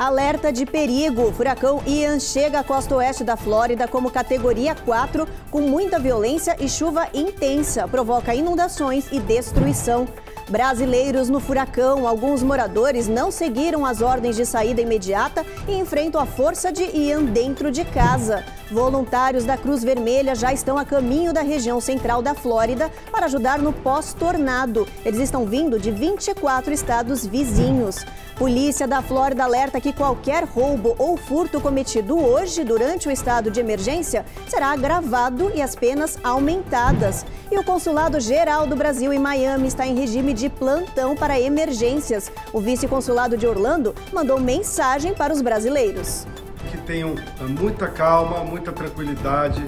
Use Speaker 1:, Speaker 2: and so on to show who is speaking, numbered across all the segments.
Speaker 1: Alerta de perigo. O furacão Ian chega à costa oeste da Flórida como categoria 4, com muita violência e chuva intensa. Provoca inundações e destruição. Brasileiros no furacão, alguns moradores não seguiram as ordens de saída imediata e enfrentam a força de Ian dentro de casa. Voluntários da Cruz Vermelha já estão a caminho da região central da Flórida para ajudar no pós-tornado. Eles estão vindo de 24 estados vizinhos. Polícia da Flórida alerta que qualquer roubo ou furto cometido hoje durante o estado de emergência será agravado e as penas aumentadas. E o Consulado Geral do Brasil em Miami está em regime de plantão para emergências. O vice-consulado de Orlando mandou mensagem para os brasileiros
Speaker 2: que tenham eh, muita calma, muita tranquilidade,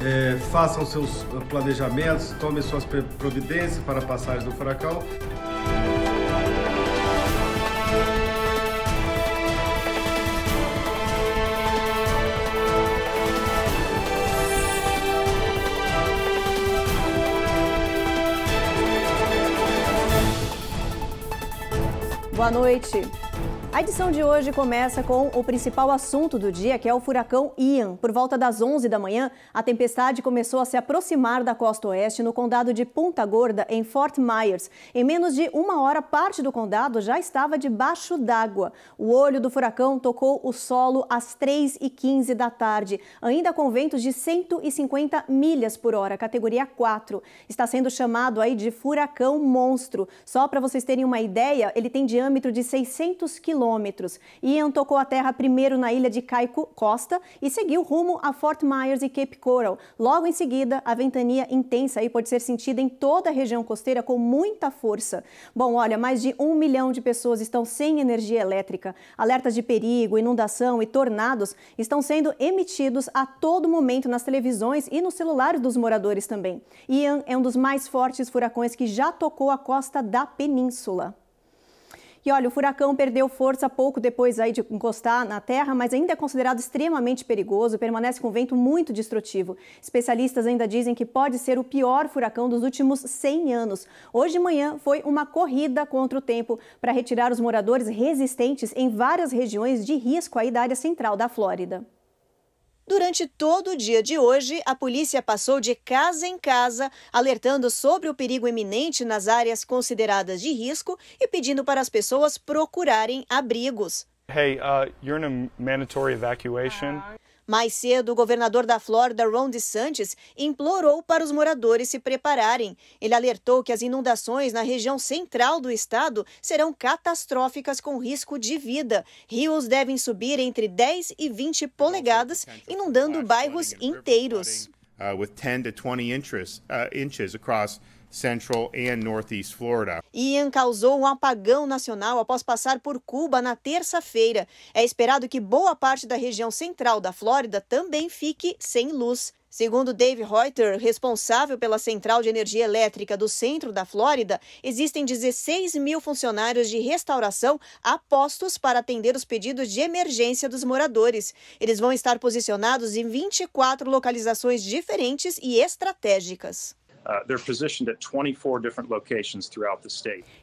Speaker 2: é, façam seus eh, planejamentos, tomem suas providências para a passagem do furacão.
Speaker 1: Boa noite. A edição de hoje começa com o principal assunto do dia, que é o furacão Ian. Por volta das 11 da manhã, a tempestade começou a se aproximar da costa oeste no condado de Punta Gorda, em Fort Myers. Em menos de uma hora, parte do condado já estava debaixo d'água. O olho do furacão tocou o solo às 3h15 da tarde, ainda com ventos de 150 milhas por hora, categoria 4. Está sendo chamado aí de furacão monstro. Só para vocês terem uma ideia, ele tem diâmetro de 600 quilômetros quilômetros. Ian tocou a terra primeiro na ilha de Cai Costa e seguiu rumo a Fort Myers e Cape Coral. Logo em seguida, a ventania intensa aí pode ser sentida em toda a região costeira com muita força. Bom, olha, mais de um milhão de pessoas estão sem energia elétrica. Alertas de perigo, inundação e tornados estão sendo emitidos a todo momento nas televisões e nos celulares dos moradores também. Ian é um dos mais fortes furacões que já tocou a costa da península. E olha, o furacão perdeu força pouco depois aí de encostar na terra, mas ainda é considerado extremamente perigoso, permanece com vento muito destrutivo. Especialistas ainda dizem que pode ser o pior furacão dos últimos 100 anos. Hoje de manhã foi uma corrida contra o tempo para retirar os moradores resistentes em várias regiões de risco aí da área central da Flórida. Durante todo o dia de hoje, a polícia passou de casa em casa, alertando sobre o perigo iminente nas áreas consideradas de risco e pedindo para as pessoas procurarem abrigos. Hey, uh, you're in a mandatory evacuation. Ah. Mais cedo, o governador da Flórida, Ron DeSantis, implorou para os moradores se prepararem. Ele alertou que as inundações na região central do estado serão catastróficas com risco de vida. Rios devem subir entre 10 e 20 polegadas, inundando bairros inteiros. Uh, with 10 to 20 inches, uh, inches across Central and
Speaker 3: Northeast Florida.
Speaker 1: Ian causou um apagão nacional após passar por Cuba na terça-feira. É esperado que boa parte da região central da Flórida também fique sem luz. Segundo Dave Reuter, responsável pela central de energia elétrica do centro da Flórida, existem 16 mil funcionários de restauração apostos para atender os pedidos de emergência dos moradores. Eles vão estar posicionados em 24 localizações diferentes e estratégicas. Uh,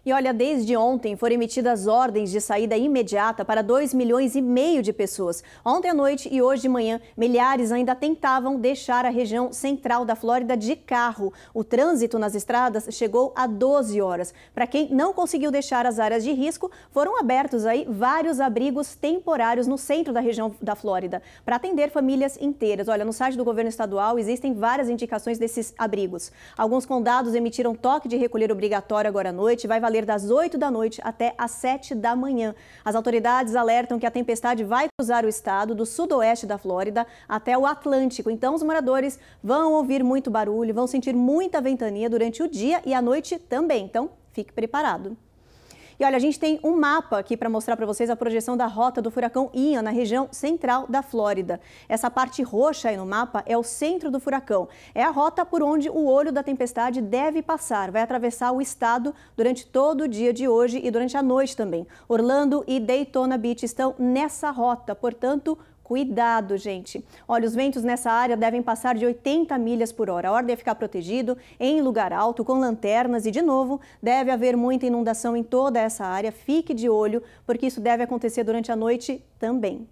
Speaker 1: e olha, desde ontem foram emitidas ordens de saída imediata para 2 milhões e meio de pessoas. Ontem à noite e hoje de manhã, milhares ainda tentavam deixar a região central da Flórida de carro. O trânsito nas estradas chegou a 12 horas. Para quem não conseguiu deixar as áreas de risco, foram abertos aí vários abrigos temporários no centro da região da Flórida para atender famílias inteiras. Olha, no site do governo estadual existem várias indicações desses abrigos. Alguns condados emitiram toque de recolher obrigatório agora à noite. Vai valer das 8 da noite até às 7 da manhã. As autoridades alertam que a tempestade vai cruzar o estado do sudoeste da Flórida até o Atlântico. Então, os moradores vão ouvir muito barulho, vão sentir muita ventania durante o dia e a noite também. Então, fique preparado. E olha, a gente tem um mapa aqui para mostrar para vocês a projeção da rota do furacão Ian na região central da Flórida. Essa parte roxa aí no mapa é o centro do furacão. É a rota por onde o olho da tempestade deve passar. Vai atravessar o estado durante todo o dia de hoje e durante a noite também. Orlando e Daytona Beach estão nessa rota, portanto, Cuidado, gente. Olha, os ventos nessa área devem passar de 80 milhas por hora. A ordem é ficar protegido, em lugar alto, com lanternas e, de novo, deve haver muita inundação em toda essa área. Fique de olho, porque isso deve acontecer durante a noite também.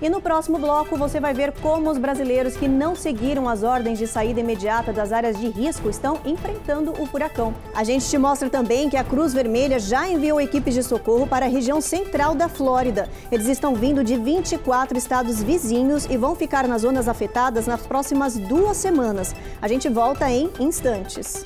Speaker 1: E no próximo bloco você vai ver como os brasileiros que não seguiram as ordens de saída imediata das áreas de risco estão enfrentando o furacão. A gente te mostra também que a Cruz Vermelha já enviou equipes de socorro para a região central da Flórida. Eles estão vindo de 24 estados vizinhos e vão ficar nas zonas afetadas nas próximas duas semanas. A gente volta em instantes.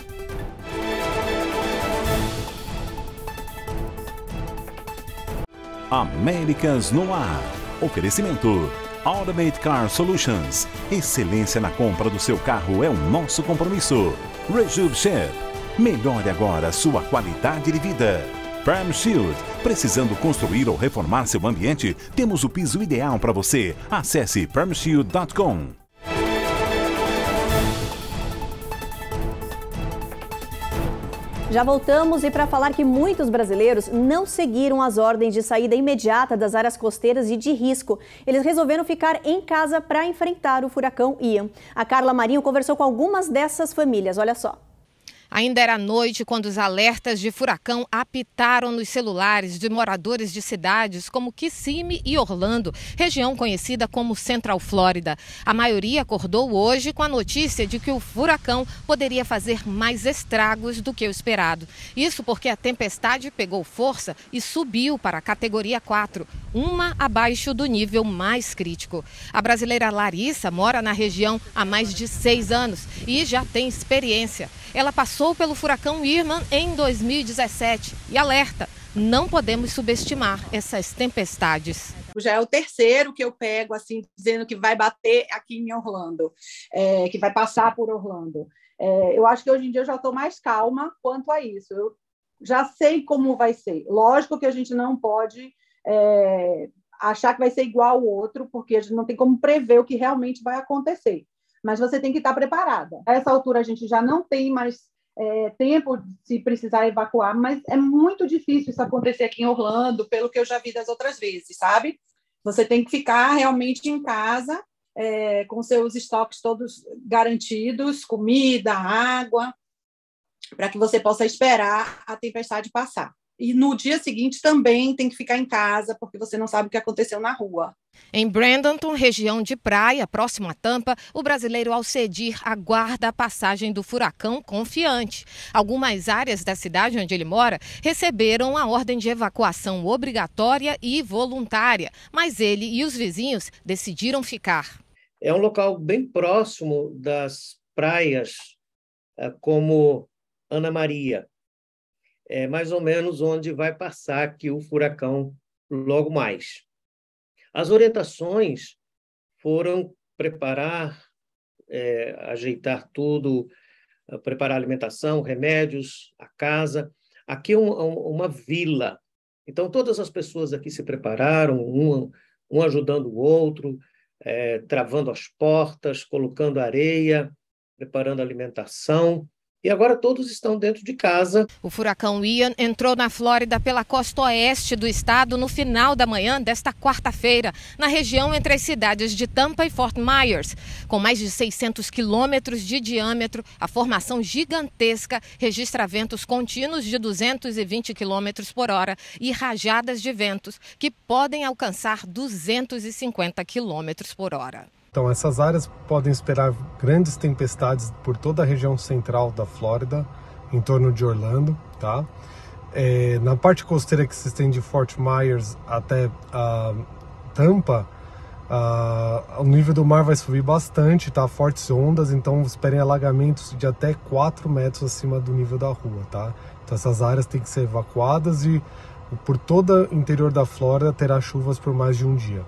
Speaker 2: Américas no ar. Oferecimento. Automate Car Solutions. Excelência na compra do seu carro é o nosso compromisso. Rejuve Melhore agora sua qualidade de vida. Perm Shield. Precisando construir ou reformar seu ambiente? Temos o piso ideal para você. Acesse permshield.com.
Speaker 1: Já voltamos e para falar que muitos brasileiros não seguiram as ordens de saída imediata das áreas costeiras e de risco. Eles resolveram ficar em casa para enfrentar o furacão
Speaker 3: Ian. A Carla Marinho conversou com algumas dessas famílias, olha só. Ainda era noite quando os alertas de furacão apitaram nos celulares de moradores de cidades como Kissimmee e Orlando, região conhecida como Central Flórida. A maioria acordou hoje com a notícia de que o furacão poderia fazer mais estragos do que o esperado. Isso porque a tempestade pegou força e subiu para a categoria 4, uma abaixo do nível mais crítico. A brasileira Larissa mora na região há mais de seis anos e já tem experiência. Ela passou pelo furacão Irma em 2017 e alerta: não podemos subestimar essas tempestades. Já é o terceiro que eu pego, assim, dizendo que vai bater aqui em Orlando, é, que vai passar por Orlando. É, eu acho que hoje em dia eu já estou mais calma
Speaker 1: quanto a isso. Eu já sei como vai ser. Lógico que a gente não pode é, achar que vai ser igual ao outro, porque a gente não tem como prever o que realmente vai acontecer mas você tem que estar preparada. A essa altura, a gente já não tem mais é, tempo se precisar evacuar, mas é muito difícil isso acontecer aqui em Orlando,
Speaker 3: pelo que eu já vi das
Speaker 1: outras vezes, sabe? Você tem que ficar realmente em casa, é, com seus estoques todos garantidos comida, água para que você possa
Speaker 3: esperar a tempestade passar. E no dia seguinte também tem que ficar em casa, porque você não sabe o que aconteceu na rua. Em Brandonton, região de praia, próximo à Tampa, o brasileiro Alcedir aguarda a passagem do furacão confiante. Algumas áreas da cidade onde ele mora receberam a ordem de evacuação obrigatória e voluntária, mas ele e os vizinhos decidiram ficar.
Speaker 2: É um local bem próximo das praias, eh, como Ana Maria, é mais ou menos onde vai passar aqui o furacão logo mais. As orientações foram preparar, é, ajeitar tudo, ah, preparar alimentação, remédios, a casa. Aqui é, é um, uma vila, então todas as pessoas aqui se prepararam, um, um ajudando o outro, é, travando as portas,
Speaker 3: colocando areia, preparando alimentação e agora todos estão dentro de casa. O furacão Ian entrou na Flórida pela costa oeste do estado no final da manhã desta quarta-feira, na região entre as cidades de Tampa e Fort Myers. Com mais de 600 quilômetros de diâmetro, a formação gigantesca registra ventos contínuos de 220 quilômetros por hora e rajadas de ventos que podem alcançar 250 quilômetros por hora.
Speaker 2: Então, essas áreas podem esperar grandes tempestades por toda a região central da Flórida, em torno de Orlando, tá? É, na parte costeira que se estende de Fort Myers até ah, Tampa, ah, o nível do mar vai subir bastante, tá? Fortes ondas, então esperem alagamentos de até 4 metros acima do nível da rua, tá? Então essas áreas têm que ser evacuadas e por todo o interior da Flórida terá chuvas por mais de um dia.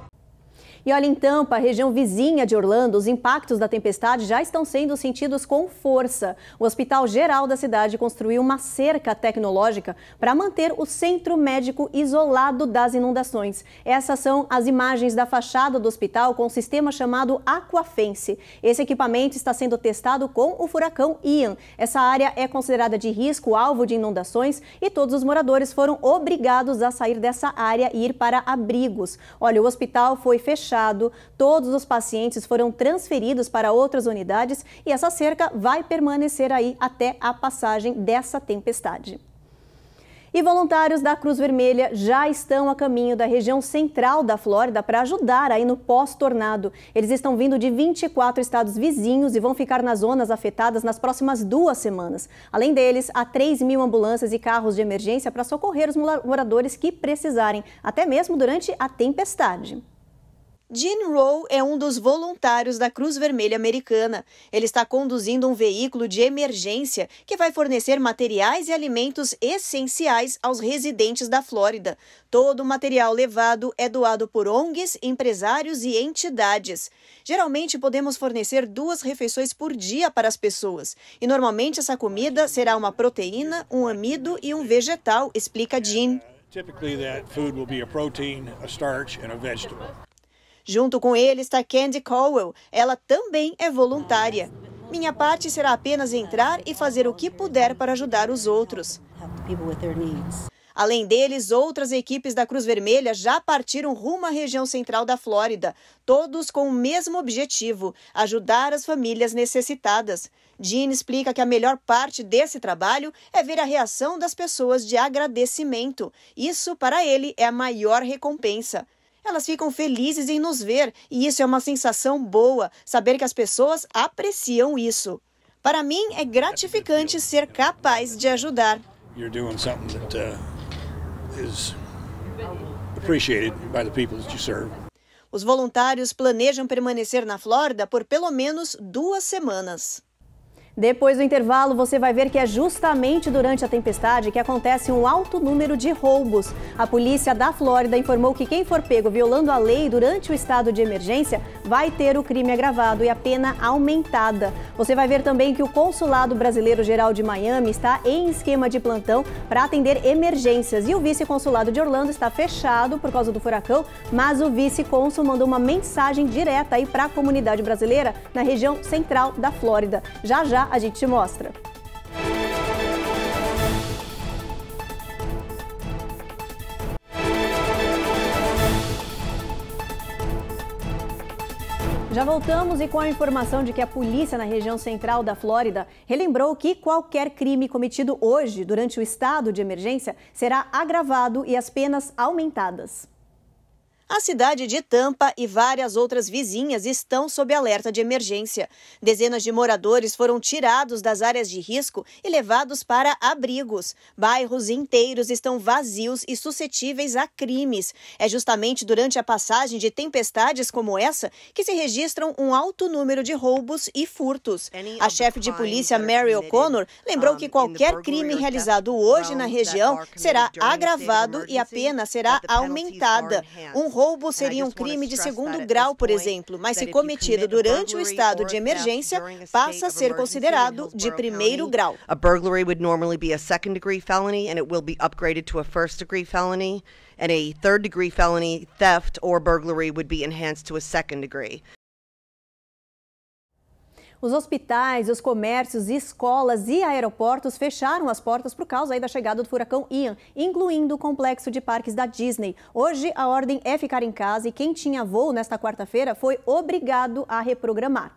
Speaker 1: E olha, em então, Tampa, região vizinha de Orlando, os impactos da tempestade já estão sendo sentidos com força. O Hospital Geral da cidade construiu uma cerca tecnológica para manter o centro médico isolado das inundações. Essas são as imagens da fachada do hospital com um sistema chamado Aquafence. Esse equipamento está sendo testado com o furacão Ian. Essa área é considerada de risco, alvo de inundações, e todos os moradores foram obrigados a sair dessa área e ir para abrigos. Olha, o hospital foi fechado fechado, todos os pacientes foram transferidos para outras unidades e essa cerca vai permanecer aí até a passagem dessa tempestade. E voluntários da Cruz Vermelha já estão a caminho da região central da Flórida para ajudar aí no pós-tornado. Eles estão vindo de 24 estados vizinhos e vão ficar nas zonas afetadas nas próximas duas semanas. Além deles, há 3 mil ambulâncias e carros de emergência para socorrer os moradores que precisarem, até mesmo durante a tempestade. Gene Rowe é um dos voluntários da Cruz Vermelha Americana. Ele está conduzindo um veículo de emergência que vai fornecer materiais e alimentos essenciais aos residentes da Flórida. Todo o material levado é doado por ONGs, empresários e entidades. Geralmente podemos fornecer duas refeições por dia para as pessoas, e normalmente essa comida será uma proteína, um amido e um vegetal, explica Gene. Junto com ele está Candy Cowell. Ela também é voluntária. Minha parte será apenas entrar e fazer o que puder para ajudar os outros. Além deles, outras equipes da Cruz Vermelha já partiram rumo à região central da Flórida, todos com o mesmo objetivo: ajudar as famílias necessitadas. Jean explica que a melhor parte desse trabalho é ver a reação das pessoas de agradecimento. Isso, para ele, é a maior recompensa. Elas ficam felizes em nos ver e isso é uma sensação boa, saber que as pessoas apreciam isso. Para mim, é gratificante ser capaz de ajudar. Uh, Os voluntários planejam permanecer na Flórida por pelo menos duas semanas. Depois do intervalo, você vai ver que é justamente durante a tempestade que acontece um alto número de roubos. A polícia da Flórida informou que quem for pego violando a lei durante o estado de emergência vai ter o crime agravado e a pena aumentada. Você vai ver também que o Consulado Brasileiro Geral de Miami está em esquema de plantão para atender emergências e o vice-consulado de Orlando está fechado por causa do furacão, mas o vice-consul mandou uma mensagem direta aí para a comunidade brasileira na região central da Flórida. Já já a gente te mostra. Já voltamos e com a informação de que a polícia na região central da Flórida relembrou que qualquer crime cometido hoje durante o estado de emergência será agravado e as penas aumentadas. A cidade de Tampa e várias outras vizinhas estão sob alerta de emergência. Dezenas de moradores foram tirados das áreas de risco e levados para abrigos. Bairros inteiros estão vazios e suscetíveis a crimes. É justamente durante a passagem de tempestades como essa que se registram um alto número de roubos e furtos. A chefe de polícia Mary O'Connor lembrou que qualquer crime realizado hoje na região será agravado e a pena será aumentada. Um roubo seria um crime de segundo grau, por exemplo, mas se cometido durante o estado de emergência, passa a ser considerado de primeiro grau. A burglary would normally be a second degree felony and it will be upgraded to a first degree felony and a third degree felony theft or burglary would be enhanced to a second degree. Os hospitais, os comércios, escolas e aeroportos fecharam as portas por causa da chegada do furacão Ian, incluindo o complexo de parques da Disney. Hoje, a ordem é ficar em casa e quem tinha voo nesta quarta-feira foi obrigado a reprogramar.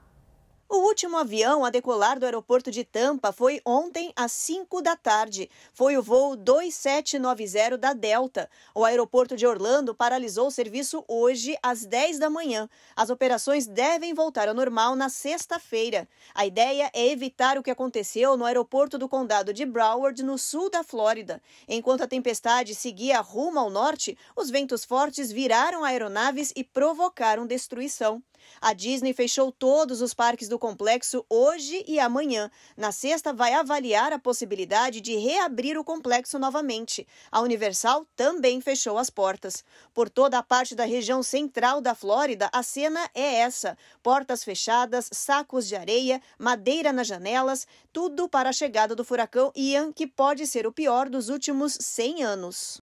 Speaker 1: O último avião a decolar do aeroporto de Tampa foi ontem às 5 da tarde. Foi o voo 2790 da Delta. O aeroporto de Orlando paralisou o serviço hoje às 10 da manhã. As operações devem voltar ao normal na sexta-feira. A ideia é evitar o que aconteceu no aeroporto do condado de Broward, no sul da Flórida. Enquanto a tempestade seguia rumo ao norte, os ventos fortes viraram aeronaves e provocaram destruição. A Disney fechou todos os parques do complexo hoje e amanhã. Na sexta, vai avaliar a possibilidade de reabrir o complexo novamente. A Universal também fechou as portas. Por toda a parte da região central da Flórida, a cena é essa: portas fechadas, sacos de areia, madeira nas janelas, tudo para a chegada do furacão Ian, que pode ser o pior dos últimos 100 anos.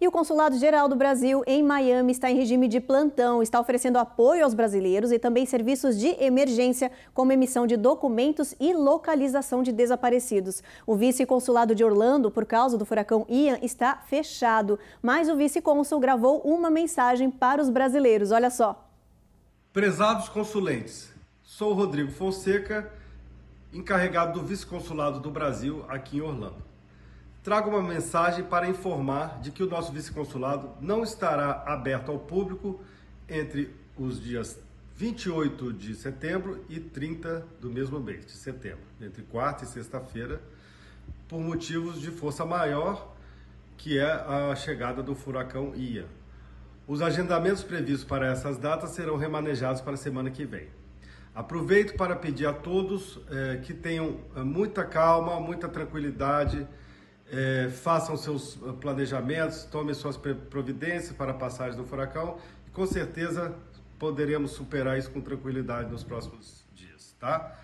Speaker 1: E o Consulado Geral do Brasil em Miami está em regime de plantão, está oferecendo apoio aos brasileiros e também serviços de emergência, como emissão de documentos e localização de desaparecidos. O vice-consulado de Orlando, por causa do furacão Ian, está fechado, mas o vice-consul gravou uma mensagem para os brasileiros. Olha só.
Speaker 2: Prezados consulentes, sou Rodrigo Fonseca, encarregado do vice-consulado do Brasil aqui em Orlando trago uma mensagem para informar de que o nosso vice-consulado não estará aberto ao público entre os dias 28 de setembro e 30 do mesmo mês de setembro, entre quarta e sexta-feira, por motivos de força maior, que é a chegada do furacão Ia. Os agendamentos previstos para essas datas serão remanejados para a semana que vem. Aproveito para pedir a todos eh, que tenham eh, muita calma, muita tranquilidade é, façam seus eh, planejamentos, tomem suas providências para a passagem do furacão e com certeza poderemos superar isso com tranquilidade nos próximos dias, tá?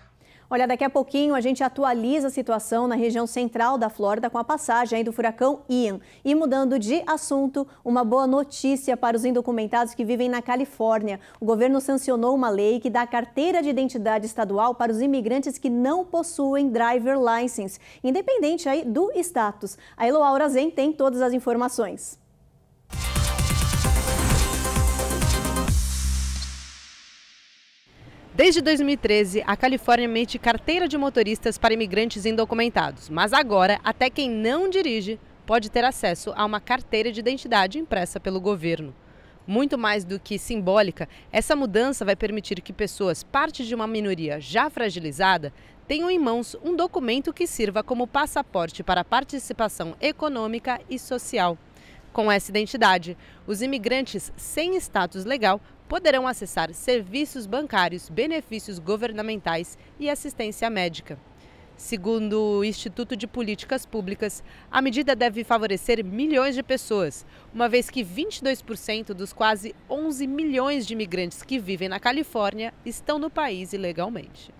Speaker 1: Olha, daqui a pouquinho a gente atualiza a situação na região central da Flórida com a passagem do furacão Ian. E mudando de assunto, uma boa notícia para os indocumentados que vivem na Califórnia. O governo sancionou uma lei que dá carteira de identidade estadual para os imigrantes que não possuem driver license, independente aí do status. A Eloaura Zen tem todas as informações. Desde 2013, a Califórnia emite carteira de motoristas para imigrantes indocumentados, mas agora até quem não dirige pode ter acesso a uma carteira de identidade impressa pelo governo. Muito mais do que simbólica, essa mudança vai permitir que pessoas, parte de uma minoria já fragilizada, tenham em mãos um documento que sirva como passaporte para a participação econômica e social. Com essa identidade, os imigrantes sem status legal poderão acessar serviços bancários, benefícios governamentais e assistência médica. Segundo o Instituto de Políticas Públicas, a medida deve favorecer milhões de pessoas, uma vez que 22% dos quase 11 milhões de imigrantes que vivem na Califórnia estão no país
Speaker 3: ilegalmente.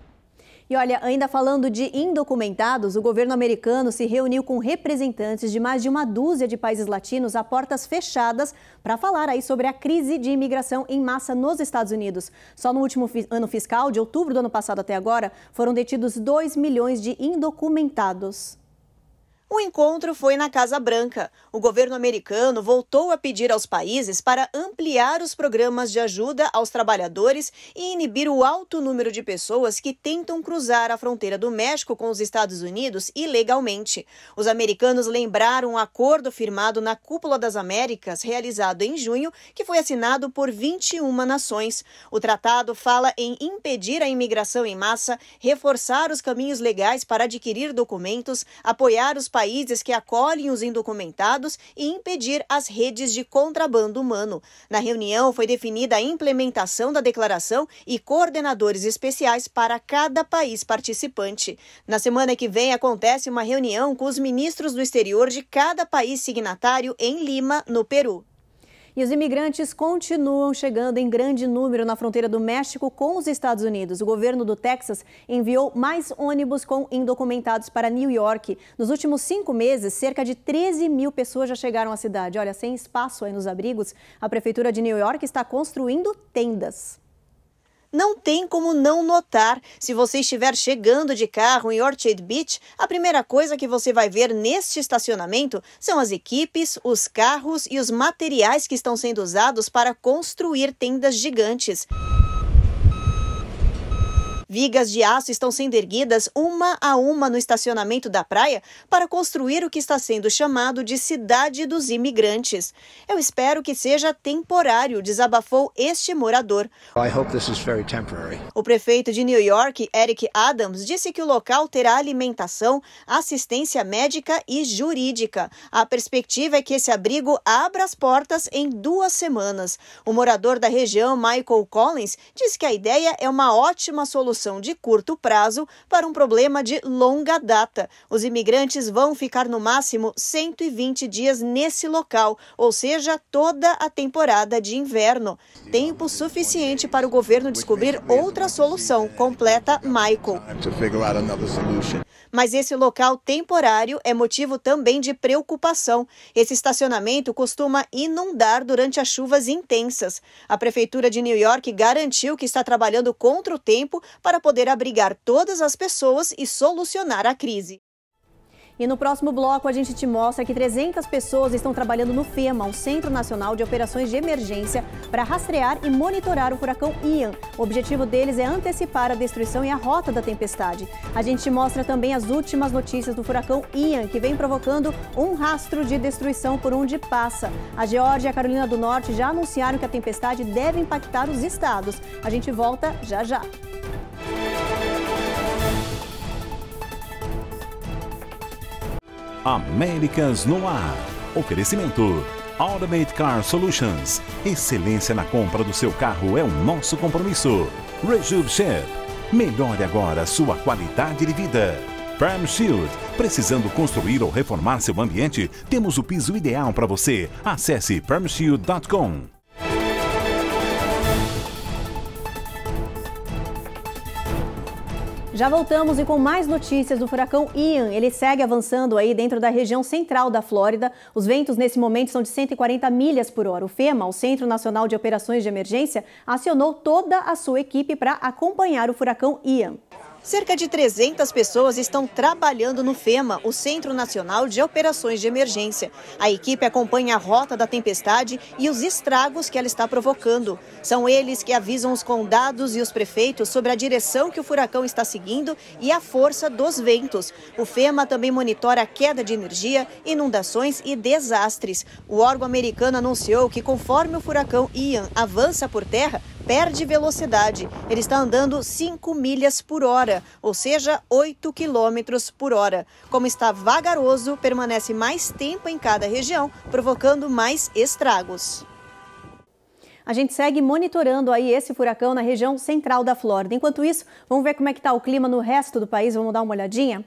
Speaker 1: E olha, ainda falando de indocumentados, o governo americano se reuniu com representantes de mais de uma dúzia de países latinos a portas fechadas para falar aí sobre a crise de imigração em massa nos Estados Unidos. Só no último ano fiscal, de outubro do ano passado até agora, foram detidos 2 milhões de indocumentados. O encontro foi na Casa Branca. O governo americano voltou a pedir aos países para ampliar os programas de ajuda aos trabalhadores e inibir o alto número de pessoas que tentam cruzar a fronteira do México com os Estados Unidos ilegalmente. Os americanos lembraram um acordo firmado na Cúpula das Américas, realizado em junho, que foi assinado por 21 nações. O tratado fala em impedir a imigração em massa, reforçar os caminhos legais para adquirir documentos, apoiar os países que acolhem os indocumentados e impedir as redes de contrabando humano. Na reunião foi definida a implementação da declaração e coordenadores especiais para cada país participante. Na semana que vem acontece uma reunião com os ministros do exterior de cada país signatário em Lima, no Peru. E os imigrantes continuam chegando em grande número na fronteira do México com os Estados Unidos. O governo do Texas enviou mais ônibus com indocumentados para New York. Nos últimos cinco meses, cerca de 13 mil pessoas já chegaram à cidade. Olha, sem espaço aí nos abrigos, a prefeitura de New York está construindo tendas. Não tem como não notar. Se você estiver chegando de carro em Orchard Beach, a primeira coisa que você vai ver neste estacionamento são as equipes, os carros e os materiais que estão sendo usados para construir tendas gigantes. Vigas de aço estão sendo erguidas uma a uma no estacionamento da praia para construir o que está sendo chamado de Cidade dos Imigrantes. Eu espero que seja temporário, desabafou este morador. O prefeito de New York, Eric Adams, disse que o local terá alimentação, assistência médica e jurídica. A perspectiva é que esse abrigo abra as portas em duas semanas. O morador da região, Michael Collins, diz que a ideia é uma ótima solução solução de curto prazo para um problema de longa data. Os imigrantes vão ficar no máximo 120 dias nesse local, ou seja, toda a temporada de inverno. Tempo suficiente para o governo descobrir outra solução, completa Michael. Mas esse local temporário é motivo também de preocupação. Esse estacionamento costuma inundar durante as chuvas intensas. A prefeitura de New York garantiu que está trabalhando contra o tempo para poder abrigar todas as pessoas e solucionar a crise. E no próximo bloco a gente te mostra que 300 pessoas estão trabalhando no FEMA, o Centro Nacional de Operações de Emergência, para rastrear e monitorar o furacão Ian. O objetivo deles é antecipar a destruição e a rota da tempestade. A gente te mostra também as últimas notícias do furacão Ian, que vem provocando um rastro de destruição por onde passa. A Geórgia e a Carolina do Norte já anunciaram que a tempestade deve impactar os estados. A gente volta já já.
Speaker 2: Américas no ar. Oferecimento. Automate Car Solutions. Excelência na compra do seu carro é o nosso compromisso. Rejuve Melhore agora sua qualidade de vida. Prime Shield. Precisando construir ou reformar seu ambiente? Temos o piso ideal para você. Acesse primeshield.com.
Speaker 1: Já voltamos e com mais notícias do furacão Ian. Ele segue avançando aí dentro da região central da Flórida. Os ventos nesse momento são de 140 milhas por hora. O FEMA, o Centro Nacional de Operações de Emergência, acionou toda a sua equipe para acompanhar o furacão Ian. Cerca de 300 pessoas estão trabalhando no FEMA, o Centro Nacional de Operações de Emergência. A equipe acompanha a rota da tempestade e os estragos que ela está provocando. São eles que avisam os condados e os prefeitos sobre a direção que o furacão está seguindo e a força dos ventos. O FEMA também monitora a queda de energia, inundações e desastres. O órgão americano anunciou que, conforme o furacão Ian avança por terra, perde velocidade. Ele está andando 5 milhas por hora, ou seja, 8 quilômetros por hora. Como está vagaroso, permanece mais tempo em cada região, provocando mais estragos. A gente segue monitorando aí esse furacão na região central da Flórida. Enquanto isso, vamos ver como é que está o clima no resto do país. Vamos dar uma olhadinha?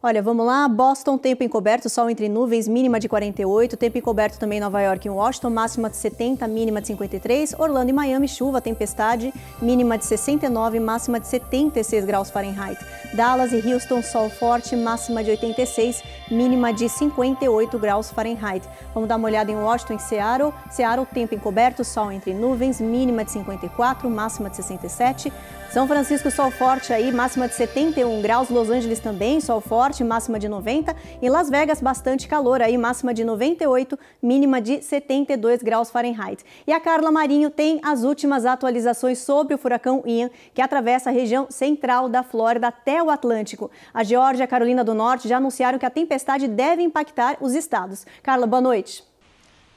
Speaker 1: Olha, vamos lá. Boston, tempo encoberto, sol entre nuvens, mínima de 48. Tempo encoberto também em Nova York e Washington, máxima de 70, mínima de 53. Orlando e Miami, chuva, tempestade, mínima de 69, máxima de 76 graus Fahrenheit. Dallas e Houston, sol forte, máxima de 86, mínima de 58 graus Fahrenheit. Vamos dar uma olhada em Washington e Seattle. Seattle, tempo encoberto, sol entre nuvens, mínima de 54, máxima de 67. São Francisco, sol forte aí, máxima de 71 graus. Los Angeles também, sol forte, máxima de 90. E Las Vegas, bastante calor aí, máxima de 98, mínima de 72 graus Fahrenheit. E a Carla Marinho tem as últimas atualizações sobre o furacão Ian, que atravessa a região central da Flórida até o Atlântico. A Geórgia e a Carolina do Norte já anunciaram que a tempestade deve
Speaker 3: impactar os estados. Carla, boa noite.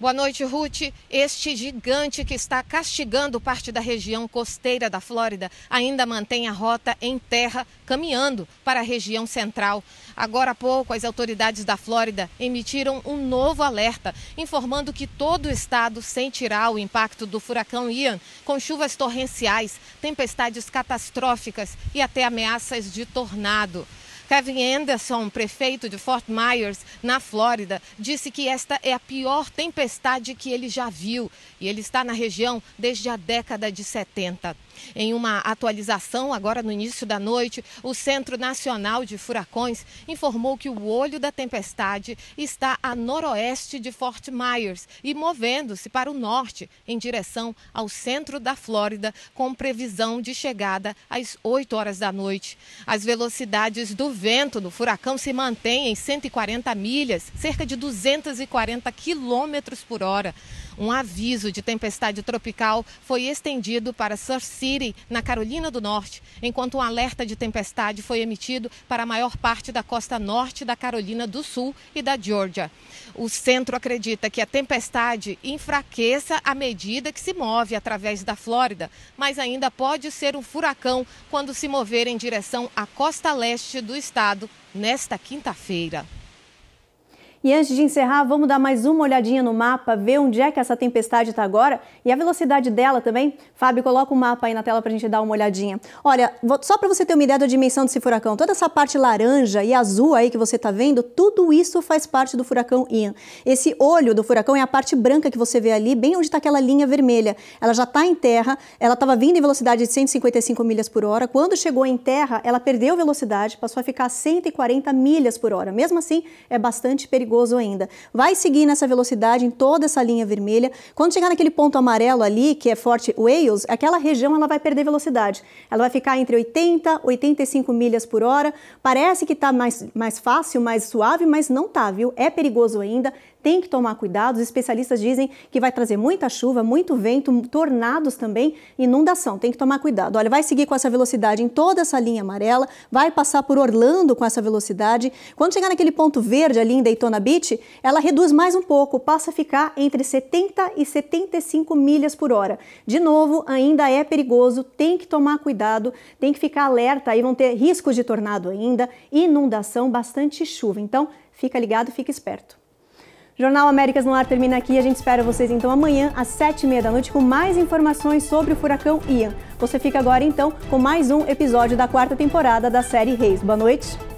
Speaker 3: Boa noite, Ruth. Este gigante que está castigando parte da região costeira da Flórida ainda mantém a rota em terra, caminhando para a região central. Agora há pouco, as autoridades da Flórida emitiram um novo alerta, informando que todo o estado sentirá o impacto do furacão Ian, com chuvas torrenciais, tempestades catastróficas e até ameaças de tornado. Kevin Anderson, prefeito de Fort Myers, na Flórida, disse que esta é a pior tempestade que ele já viu e ele está na região desde a década de 70. Em uma atualização, agora no início da noite, o Centro Nacional de Furacões informou que o olho da tempestade está a noroeste de Fort Myers e movendo-se para o norte, em direção ao centro da Flórida, com previsão de chegada às 8 horas da noite. As velocidades do vento do furacão se mantêm em 140 milhas, cerca de 240 quilômetros por hora. Um aviso de tempestade tropical foi estendido para Sur City, na Carolina do Norte, enquanto um alerta de tempestade foi emitido para a maior parte da costa norte da Carolina do Sul e da Geórgia. O centro acredita que a tempestade enfraqueça à medida que se move através da Flórida, mas ainda pode ser um furacão quando se mover em direção à costa leste do estado nesta quinta-feira.
Speaker 1: E antes de encerrar, vamos dar mais uma olhadinha no mapa, ver onde é que essa tempestade está agora e a velocidade dela também. Fábio, coloca o mapa aí na tela para a gente dar uma olhadinha. Olha, só para você ter uma ideia da dimensão desse furacão, toda essa parte laranja e azul aí que você está vendo, tudo isso faz parte do furacão Ian. Esse olho do furacão é a parte branca que você vê ali, bem onde está aquela linha vermelha. Ela já está em terra, ela estava vindo em velocidade de 155 milhas por hora. Quando chegou em terra, ela perdeu velocidade, passou a ficar a 140 milhas por hora. Mesmo assim, é bastante perigoso perigoso ainda. Vai seguir nessa velocidade em toda essa linha vermelha. Quando chegar naquele ponto amarelo ali, que é Forte Wales, aquela região ela vai perder velocidade. Ela vai ficar entre 80 e 85 milhas por hora. Parece que está mais, mais fácil, mais suave, mas não tá, viu? É perigoso ainda tem que tomar cuidado. Os especialistas dizem que vai trazer muita chuva, muito vento, tornados também, inundação. Tem que tomar cuidado. Olha, vai seguir com essa velocidade em toda essa linha amarela, vai passar por Orlando com essa velocidade. Quando chegar naquele ponto verde ali em Daytona Beach, ela reduz mais um pouco, passa a ficar entre 70 e 75 milhas por hora. De novo, ainda é perigoso, tem que tomar cuidado, tem que ficar alerta. Aí vão ter riscos de tornado ainda, inundação, bastante chuva. Então, fica ligado, fica esperto. Jornal Américas no Ar termina aqui. A gente espera vocês então amanhã às sete e meia da noite com mais informações sobre o furacão Ian. Você fica agora então com mais um episódio da quarta temporada da série Reis. Boa noite.